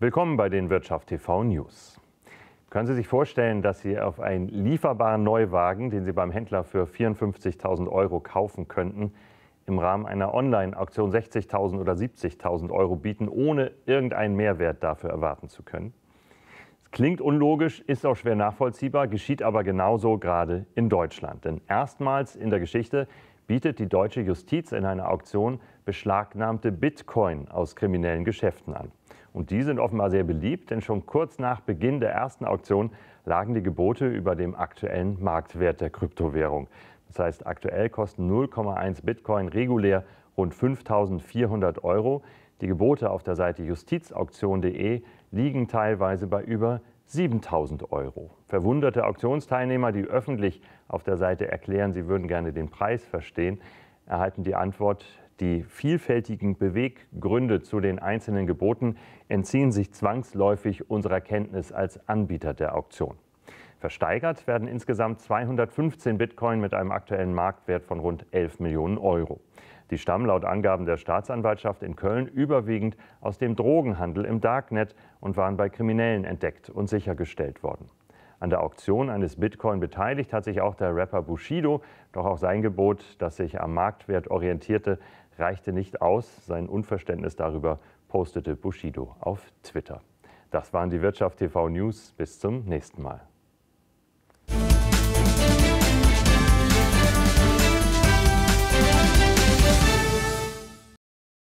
Willkommen bei den Wirtschaft TV News. Können Sie sich vorstellen, dass Sie auf einen lieferbaren Neuwagen, den Sie beim Händler für 54.000 Euro kaufen könnten, im Rahmen einer Online-Auktion 60.000 oder 70.000 Euro bieten, ohne irgendeinen Mehrwert dafür erwarten zu können? klingt unlogisch, ist auch schwer nachvollziehbar, geschieht aber genauso gerade in Deutschland. Denn erstmals in der Geschichte bietet die deutsche Justiz in einer Auktion beschlagnahmte Bitcoin aus kriminellen Geschäften an. Und die sind offenbar sehr beliebt, denn schon kurz nach Beginn der ersten Auktion lagen die Gebote über dem aktuellen Marktwert der Kryptowährung. Das heißt, aktuell kosten 0,1 Bitcoin regulär rund 5.400 Euro. Die Gebote auf der Seite justizauktion.de liegen teilweise bei über 7000 Euro. Verwunderte Auktionsteilnehmer, die öffentlich auf der Seite erklären, sie würden gerne den Preis verstehen, erhalten die Antwort, die vielfältigen Beweggründe zu den einzelnen Geboten entziehen sich zwangsläufig unserer Kenntnis als Anbieter der Auktion. Versteigert werden insgesamt 215 Bitcoin mit einem aktuellen Marktwert von rund 11 Millionen Euro. Die stammen laut Angaben der Staatsanwaltschaft in Köln überwiegend aus dem Drogenhandel im Darknet und waren bei Kriminellen entdeckt und sichergestellt worden. An der Auktion eines Bitcoin beteiligt hat sich auch der Rapper Bushido, doch auch sein Gebot, das sich am Marktwert orientierte, reichte nicht aus. Sein Unverständnis darüber postete Bushido auf Twitter. Das waren die Wirtschaft TV News. Bis zum nächsten Mal.